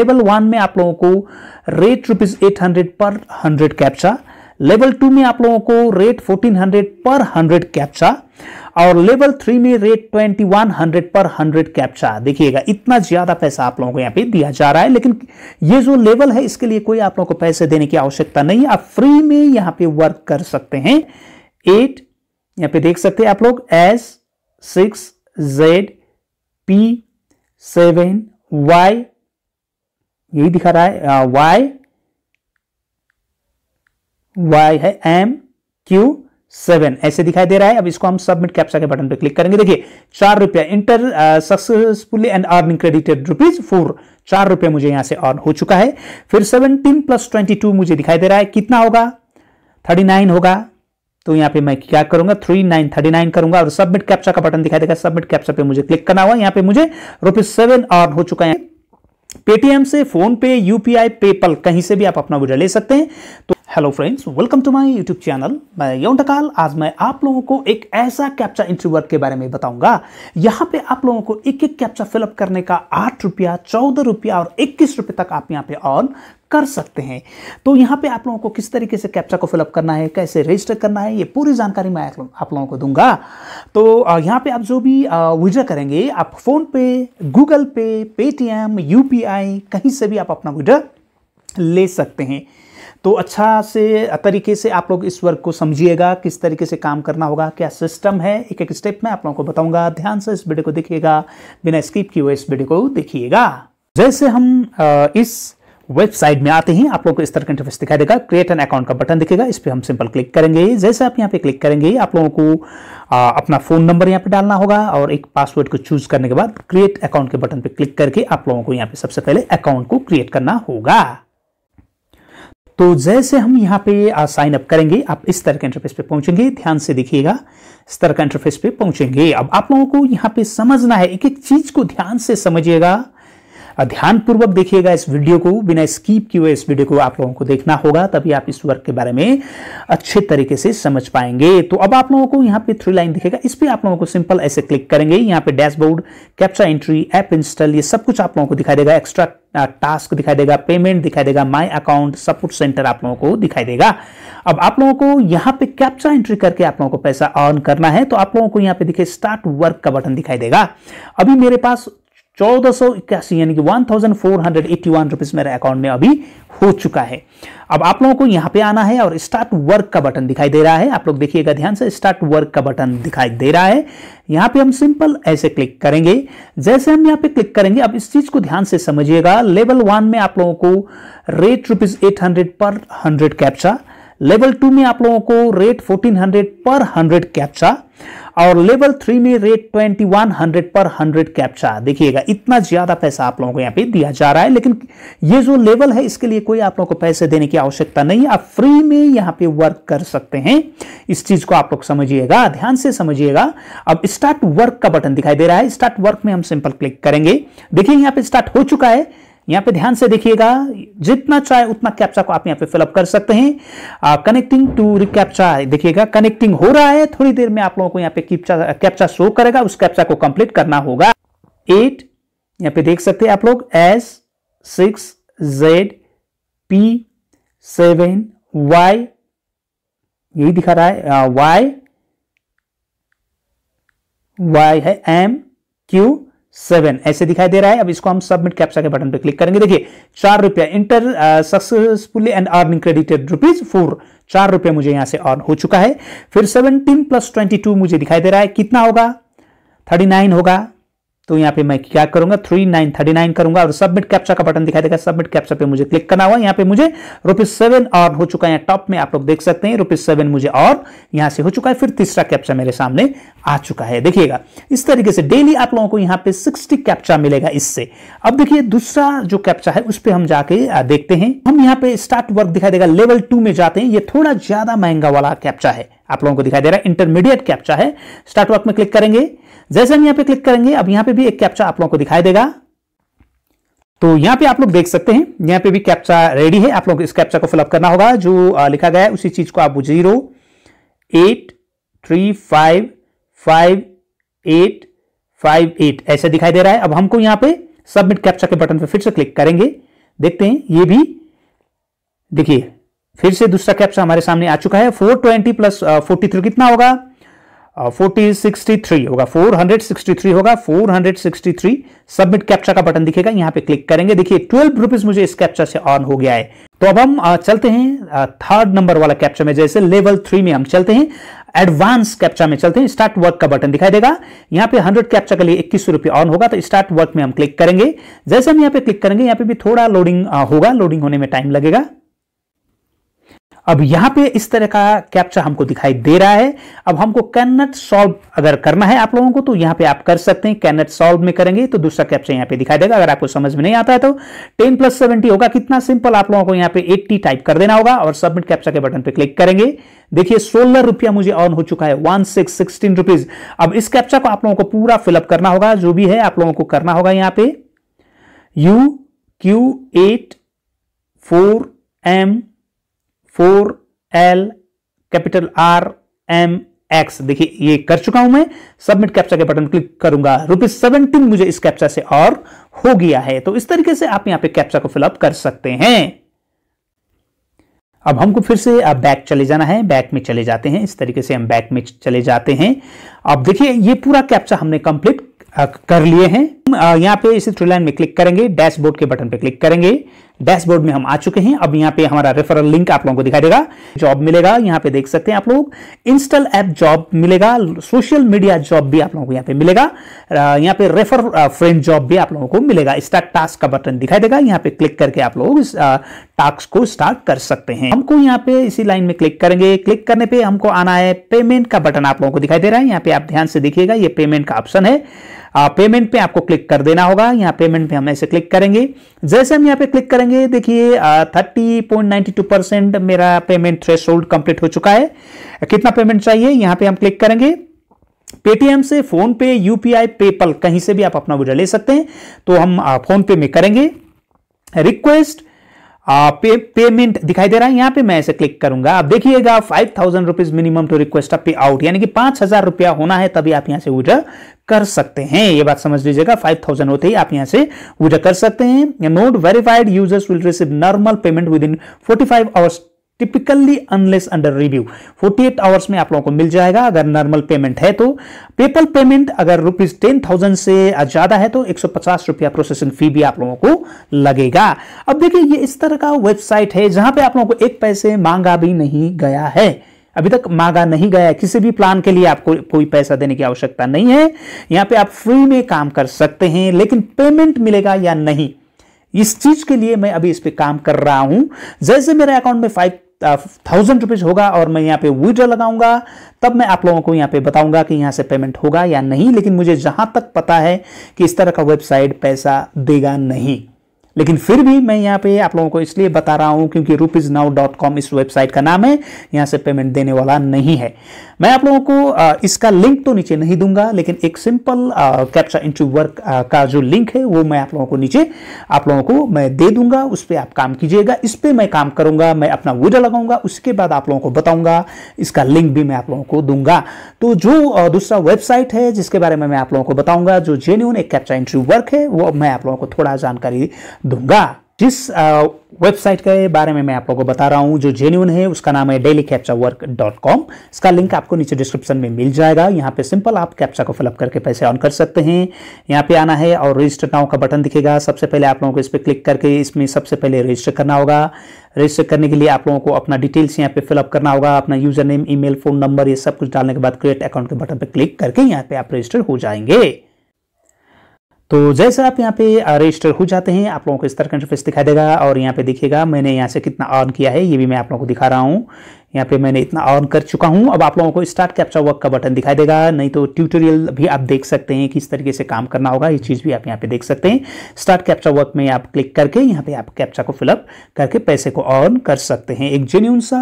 level one में आप लोगों को रेट रुपीज एट हंड्रेड पर हंड्रेड कैप्चा लेवल टू में आप लोगों को रेट फोर्टीन हंड्रेड पर हंड्रेड कैप्चा और लेवल थ्री में रेट ट्वेंटी वन हंड्रेड पर हंड्रेड कैप्चा देखिएगा इतना ज्यादा पैसा आप लोगों को यहाँ पे दिया जा रहा है लेकिन ये जो लेवल है इसके लिए कोई आप लोगों को पैसे देने की आवश्यकता नहीं आप फ्री में यहाँ पे वर्क कर सकते हैं एट यहाँ पे देख सकते हैं आप लोग S six Z P seven Y यही दिखा रहा है वाई वाई है एम क्यू सेवन ऐसे दिखाई दे रहा है अब इसको हम सबमिट कैप्सा के बटन पर क्लिक करेंगे देखिए चार रुपया enter successfully and earning credited rupees four चार रुपया मुझे यहां से अर्न हो चुका है फिर सेवनटीन प्लस ट्वेंटी टू मुझे दिखाई दे रहा है कितना होगा थर्टी नाइन होगा तो यहां पे मैं क्या करूंगा थ्री नाइन थर्टी नाइन करूंगा और सबमिट कैप्चा का बटन दिखाई देगा सबमिट कैप्चा पे मुझे क्लिक करना हुआ यहाँ पे मुझे रुपीज सेवन अर्न हो चुका है पेटीएम से फोन पे यूपीआई पेपल कहीं से भी आप अपना वीडियो ले सकते हैं तो hello friends welcome to my YouTube channel मैं यौन टकाल आज मैं आप लोगों को एक ऐसा कैप्चा एंट्री वर्क के बारे में बताऊंगा यहाँ पे आप लोगों को एक एक कैप्चा फिलअप करने का आठ रुपया चौदह रुपया और इक्कीस रुपये तक आप यहाँ पे ऑन कर सकते हैं तो यहाँ पे आप लोगों को किस तरीके से कैप्चा को फिलअप करना है कैसे रजिस्टर करना है ये पूरी जानकारी मैं आप लोगों को दूंगा तो यहाँ पे आप जो भी विड्रा करेंगे आप फोन पे गूगल पे पेटीएम यूपीआई कहीं से भी आप अपना विड्रा ले सकते हैं तो अच्छा से तरीके से आप लोग इस वर्क को समझिएगा किस तरीके से काम करना होगा क्या सिस्टम है एक एक स्टेप में आप लोगों को बताऊंगा ध्यान से इस वीडियो को देखिएगा बिना स्किप किए हुए इस वीडियो को देखिएगा जैसे हम इस वेबसाइट में आते ही आप लोग को इस तरह का इंटरफेस दिखाई देगा क्रिएट एन अकाउंट का बटन दिखेगा इस पर हम सिंपल क्लिक करेंगे जैसे आप यहाँ पे क्लिक करेंगे आप लोगों को आ, अपना फोन नंबर यहाँ पे डालना होगा और एक पासवर्ड को चूज करने के बाद क्रिएट अकाउंट के बटन पे क्लिक करके आप लोगों को यहाँ पे सबसे पहले अकाउंट को क्रिएट करना होगा तो जैसे हम यहाँ पे साइन अप करेंगे आप इस तरह के इंटरफेस पे पहुंचेंगे ध्यान से देखिएगा इस तरह का इंटरफेस पे पहुंचेंगे अब आप लोगों को यहाँ पे समझना है एक एक चीज को ध्यान से समझिएगा ध्यानपूर्वक देखिएगा इस वीडियो को बिना स्कीप किए इस वीडियो को आप लोगों को देखना होगा तभी आप इस वर्क के बारे में अच्छे तरीके से समझ पाएंगे तो अब आप लोगों को यहाँ पे थ्री लाइन दिखेगा इस पर आप लोगों को सिंपल ऐसे क्लिक करेंगे यहाँ पे dashboard captcha entry app install ये सब कुछ आप लोगों को दिखाई देगा एक्स्ट्रा टास्क दिखाई देगा पेमेंट दिखाई देगा माय अकाउंट सपोर्ट सेंटर आप लोगों को दिखाई देगा अब आप लोगों को यहाँ पे कैप्चा एंट्री करके आप लोगों को पैसा अर्न करना है तो आप लोगों को यहाँ पे देखिए स्टार्ट वर्क का बटन दिखाई देगा अभी मेरे पास चौदह सौ इक्यासी यानी कि 1481 रुपीस मेरे अकाउंट में अभी हो चुका है अब आप लोगों को यहां पे आना है और स्टार्ट वर्क का बटन दिखाई दे रहा है आप लोग देखिएगा ध्यान से स्टार्ट वर्क का बटन दिखाई दे रहा है यहाँ पे हम सिंपल ऐसे क्लिक करेंगे जैसे हम यहाँ पे क्लिक करेंगे अब इस चीज को ध्यान से समझिएगा लेवल वन में आप लोगों को रेट रुपीज एट हंड्रेड पर हंड्रेड कैप्चा लेवल टू में आप लोगों को रेट 1400 पर 100 कैप्चा और लेवल थ्री में रेट 2100 पर 100 कैप्चा देखिएगा इतना ज्यादा पैसा आप लोगों को यहाँ पे दिया जा रहा है लेकिन ये जो लेवल है इसके लिए कोई आप लोगों को पैसे देने की आवश्यकता नहीं आप फ्री में यहाँ पे वर्क कर सकते हैं इस चीज को आप लोग समझिएगा ध्यान से समझिएगा अब स्टार्ट वर्क का बटन दिखाई दे रहा है स्टार्ट वर्क में हम सिंपल क्लिक करेंगे देखिए यहाँ पे स्टार्ट हो चुका है यहाँ पे ध्यान से देखिएगा जितना चाहे उतना कैप्चा को आप यहाँ पे फिलअप कर सकते हैं कनेक्टिंग टू रिकैप्चा देखिएगा कनेक्टिंग हो रहा है थोड़ी देर में आप लोगों को यहाँ पे कैप्चा शो करेगा उस कैप्चा को कंप्लीट करना होगा एट यहाँ पे देख सकते हैं आप लोग S six Z P seven Y यही दिखा रहा है वाई वाई है एम क्यू सेवन ऐसे दिखाई दे रहा है अब इसको हम सबमिट कैप्चा के बटन पर क्लिक करेंगे देखिए चार रुपया enter successfully and earning credited rupees four चार रुपया मुझे यहां से अर्न हो चुका है फिर सेवनटीन प्लस ट्वेंटी टू मुझे दिखाई दे रहा है कितना होगा थर्टी नाइन होगा तो यहाँ पे मैं क्या करूंगा थ्री नाइन थर्टी नाइन करूंगा और सबमिट कैप्चा का बटन दिखाई देगा सबमिट कैप्चा पे मुझे क्लिक करना हुआ यहाँ पे मुझे रुपीज सेवन और हो चुका है टॉप में आप लोग देख सकते हैं रुपीज सेवन मुझे और यहाँ से हो चुका है फिर तीसरा कैप्चा मेरे सामने आ चुका है देखिएगा इस तरीके से डेली आप लोगों को यहाँ पे सिक्सटी कैप्चा मिलेगा इससे अब देखिए दूसरा जो कैप्चा है उस पर हम जाके देखते हैं हम यहाँ पे स्टार्ट वर्क दिखाई देगा लेवल टू में जाते हैं ये थोड़ा ज्यादा महंगा वाला कैप्चा है आप लोगों को दिखाई दे रहा है इंटरमीडिएट कैप्चा है स्टार्ट वर्क में क्लिक करेंगे जैसे हम यहां पे क्लिक करेंगे अब यहां पे भी एक कैप्चा आप लोगों को दिखाई देगा तो यहां पे आप लोग देख सकते हैं यहां पे भी कैप्चा रेडी है आप लोग इस कैप्चा को फिलअप करना होगा जो लिखा गया है उसी चीज को आप zero eight three five five eight five eight ऐसे दिखाई दे रहा है अब हमको यहां पे सबमिट कैप्चा के बटन पर फिर से क्लिक करेंगे देखते हैं ये भी देखिए फिर से दूसरा कैप्चा हमारे सामने आ चुका है four twenty plus forty three कितना होगा फोर्टी सिक्सटी थ्री होगा फोर हंड्रेड सिक्सटी थ्री होगा four hundred sixty three submit captcha का बटन दिखेगा यहाँ पे क्लिक करेंगे देखिए ट्वेल्व रुपीज मुझे इस कैप्चा से ऑन हो गया है तो अब हम uh, चलते हैं थर्ड uh, नंबर वाला कैप्चा में जैसे लेवल थ्री में हम चलते हैं एडवांस कैप्चा में चलते हैं स्टार्ट वर्क का बटन दिखाई देगा यहाँ पे 100 कैप्चा के लिए इक्कीस रुपये ऑन होगा तो स्टार्ट वर्क में हम क्लिक करेंगे जैसे हम यहाँ पे क्लिक करेंगे यहाँ पे भी थोड़ा लोडिंग uh, होगा लोडिंग होने में टाइम लगेगा अब यहां पे इस तरह का कैप्चा हमको दिखाई दे रहा है अब हमको कैनट सॉल्व अगर करना है आप लोगों को तो यहां पे आप कर सकते हैं कैनट सॉल्व में करेंगे तो दूसरा कैप्चा यहां पे दिखाई देगा अगर आपको समझ में नहीं आता है तो टेन प्लस सेवेंटी होगा कितना सिंपल आप लोगों को यहां पे एट्टी टाइप कर देना होगा और सबमिट कैप्चा के बटन पर क्लिक करेंगे देखिए सोलह रुपया मुझे ऑन हो चुका है वन सिक्स सिक्सटीन रुपीज अब इस कैप्चा को आप लोगों को पूरा फिलअप करना होगा जो भी है आप लोगों को करना होगा यहां पर U Q eight four M four L capital R M X देखिए ये कर चुका हूं मैं सबमिट कैप्चा के बटन क्लिक करूंगा रुपीज सेवनटीन मुझे इस कैप्चा से और हो गया है तो इस तरीके से आप यहां पे कैप्चा को फिलअप कर सकते हैं अब हमको फिर से अब बैक चले जाना है बैक में चले जाते हैं इस तरीके से हम बैक में चले जाते हैं अब देखिए ये पूरा कैप्चा हमने कंप्लीट कर लिए हैं यहां पे इसे थ्री लाइन में क्लिक करेंगे डैशबोर्ड के बटन पे क्लिक करेंगे डैशबोर्ड में हम आ चुके हैं अब यहाँ पे हमारा रेफरल लिंक आप लोगों को दिखाई देगा जॉब मिलेगा यहाँ पे देख सकते हैं आप लोग इंस्टॉल ऐप जॉब मिलेगा सोशल मीडिया जॉब भी आप लोगों को यहाँ पे मिलेगा यहाँ पे रेफर फ्रेंड जॉब भी आप लोगों को मिलेगा स्टार्ट टास्क का बटन दिखाई देगा यहाँ पे क्लिक करके आप लोग इस टास्क को स्टार्ट कर सकते हैं हमको यहाँ पे इसी लाइन में क्लिक करेंगे क्लिक करने पे हमको आना है पेमेंट का बटन आप लोगों को दिखाई दे रहा है यहाँ पे आप ध्यान से देखिएगा ये पेमेंट का ऑप्शन है पेमेंट पे आपको क्लिक कर देना होगा यहाँ पेमेंट पे हम ऐसे क्लिक करेंगे जैसे हम यहाँ पे क्लिक करेंगे देखिए thirty point ninety two percent मेरा पेमेंट थ्रेश कंप्लीट हो चुका है कितना पेमेंट चाहिए यहाँ पे हम क्लिक करेंगे पेटीएम से फोन पे यूपीआई पेपल कहीं से भी आप अपना वीडियो ले सकते हैं तो हम फोन पे में करेंगे रिक्वेस्ट पे पेमेंट दिखाई दे रहा है यहाँ पे मैं ऐसे क्लिक करूंगा आप देखिएगा five thousand rupees minimum to request pay out यानी कि पांच हजार रुपया होना है तभी आप यहाँ से विड्रॉ कर सकते हैं ये बात समझ लीजिएगा फाइव थाउजेंड होते ही आप यहाँ से विड्रॉ कर सकते हैं note verified users will receive normal payment within forty five hours typically unless under review 48 hours में आप लोगों को मिल जाएगा अगर नॉर्मल पेमेंट है तो पेपल पेमेंट अगर रुपीज टेन थाउजेंड से ज्यादा है तो एक सौ पचास रुपया प्रोसेसिंग फी भी आप लोगों को लगेगा अब देखिए ये इस तरह का वेबसाइट है जहां पे आप लोगों को एक पैसे मांगा भी नहीं गया है अभी तक मांगा नहीं गया है किसी भी प्लान के लिए आपको कोई पैसा देने की आवश्यकता नहीं है यहाँ पे आप फ्री में काम कर सकते हैं लेकिन पेमेंट मिलेगा या नहीं इस चीज के लिए मैं अभी इस पर काम कर रहा हूं जैसे मेरे अकाउंट में फाइव थाउजेंड रुपीज़ होगा और मैं यहाँ पे विड्रॉ लगाऊंगा तब मैं आप लोगों को यहाँ पे बताऊंगा कि यहाँ से पेमेंट होगा या नहीं लेकिन मुझे जहां तक पता है कि इस तरह का वेबसाइट पैसा देगा नहीं लेकिन फिर भी मैं यहाँ पे आप लोगों को इसलिए बता रहा हूँ क्योंकि रूपीज नाउ डॉट कॉम इस वेबसाइट का नाम है यहाँ से पेमेंट देने वाला नहीं है मैं आप लोगों को इसका लिंक तो नीचे नहीं दूंगा लेकिन एक सिंपल कैप्चा इंटू वर्क का जो लिंक है वो मैं आप लोगों को नीचे आप लोगों को मैं दे दूंगा उस पर आप काम कीजिएगा इस पर मैं काम करूंगा मैं अपना वीडियो लगाऊंगा उसके बाद आप लोगों को बताऊंगा इसका लिंक भी मैं आप लोगों को दूंगा तो जो दूसरा वेबसाइट है जिसके बारे में मैं आप लोगों को बताऊंगा जो जेन्यून एक कैप्चा इंट्री वर्क है वो मैं आप लोगों को थोड़ा जानकारी दूंगा जिस वेबसाइट के बारे में मैं आप लोगों को बता रहा हूं जो जेन्यून है उसका नाम है daily captcha work dot com इसका लिंक आपको नीचे डिस्क्रिप्शन में मिल जाएगा यहाँ पे सिंपल आप कैप्चा को फिलअप करके पैसे ऑन कर सकते हैं यहाँ पे आना है और रजिस्टर नाउ का बटन दिखेगा सबसे पहले आप लोगों को इस पर क्लिक करके इसमें सबसे पहले रजिस्टर करना होगा रजिस्टर करने के लिए आप लोगों को अपना डिटेल्स यहाँ पे फिलअप करना होगा अपना यूजर नेम ई फोन नंबर ये सब कुछ डालने के बाद क्रिएट अकाउंट के बटन पर क्लिक करके यहाँ पे आप रजिस्टर हो जाएंगे तो जैसे आप यहाँ पे रजिस्टर हो जाते हैं आप लोगों को इस तरह का इंटरफेस दिखाई देगा और यहाँ पे देखिएगा मैंने यहाँ से कितना अर्न किया है ये भी मैं आप लोगों को दिखा रहा हूँ यहाँ पे मैंने इतना ऑन कर चुका हूँ अब आप लोगों को स्टार्ट कैप्चा वर्क का बटन दिखाई देगा नहीं तो ट्यूटोरियल भी आप देख सकते हैं किस तरीके से काम करना होगा ये चीज़ भी आप यहाँ पे देख सकते हैं स्टार्ट कैप्चा वर्क में आप क्लिक करके यहाँ पे आप कैप्चा को फिलअप करके पैसे को ऑन कर सकते हैं एक जेन्यून सा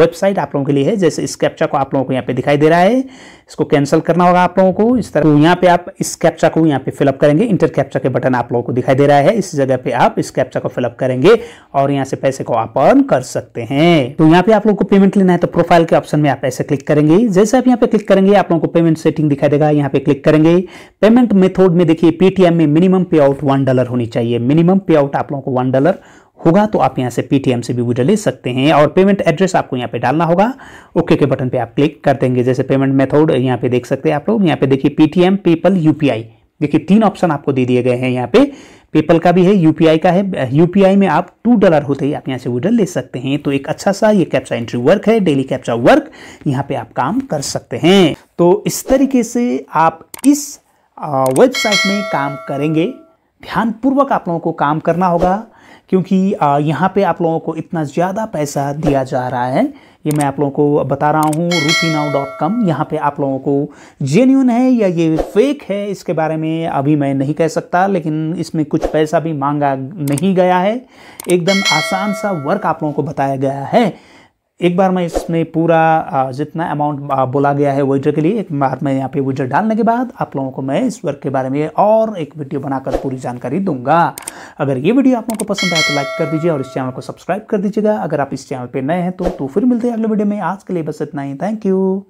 वेबसाइट आप लोगों के लिए है जैसे इस कैप्चा को आप लोगों को यहाँ पे दिखाई दे रहा है इसको कैंसिल करना होगा आप लोगों को इस तरह तो यहाँ पे आप इस कैप्चा को यहाँ पे फिलअप करेंगे इंटर कैप्चा के बटन आप लोगों को दिखाई दे रहा है इस जगह पे आप इस कैप्चा को फिलअप करेंगे और यहाँ से पैसे को आप ऑन कर सकते हैं तो यहाँ पे आप लोग को पेमेंट पेमेंट लेना है तो प्रोफाइल के ऑप्शन में आप ऐसे क्लिक करेंगे जैसे आप यहाँ पे क्लिक करेंगे आप लोगों को पेमेंट सेटिंग दिखाई देगा यहाँ पे क्लिक करेंगे पेमेंट मेथड में देखिए पेटीएम में मिनिमम पे आउट वन डॉलर होनी चाहिए मिनिमम पे आउट आप लोगों को वन डॉलर होगा तो आप यहाँ से पेटीएम से भी वीडियो ले सकते हैं और पेमेंट एड्रेस आपको यहाँ पे डालना होगा ओके के बटन पर आप क्लिक कर देंगे जैसे पेमेंट मेथोड यहाँ पे देख सकते हैं आप लोग यहाँ पे देखिए पेटीएम पेपल यूपीआई देखिए तीन ऑप्शन आपको दे दिए गए हैं यहाँ पे पेपल का भी है यूपीआई का है यूपीआई में आप टू डॉलर होते ही आप यहाँ से विड्रॉल ले सकते हैं तो एक अच्छा सा ये कैप्चा एंट्री वर्क है डेली कैप्चा वर्क यहाँ पे आप काम कर सकते हैं तो इस तरीके से आप इस वेबसाइट में काम करेंगे ध्यानपूर्वक आप लोगों को काम करना होगा क्योंकि यहाँ पे आप लोगों को इतना ज़्यादा पैसा दिया जा रहा है ये मैं आप लोगों को बता रहा हूँ रूपी नाउ डॉट कॉम यहाँ पर आप लोगों को जेन्यून है या ये फेक है इसके बारे में अभी मैं नहीं कह सकता लेकिन इसमें कुछ पैसा भी मांगा नहीं गया है एकदम आसान सा वर्क आप लोगों को बताया गया है एक बार मैं इसमें पूरा जितना अमाउंट बोला गया है वेटर के लिए एक बार मैं यहाँ पे वेटर डालने के बाद आप लोगों को मैं इस वर्क के बारे में और एक वीडियो बनाकर पूरी जानकारी दूंगा अगर ये वीडियो आप लोगों को पसंद आए तो लाइक कर दीजिए और इस चैनल को सब्सक्राइब कर दीजिएगा अगर आप इस चैनल पर नए हैं तो, तो फिर मिलते हैं अगले वीडियो में आज के लिए बस इतना ही थैंक यू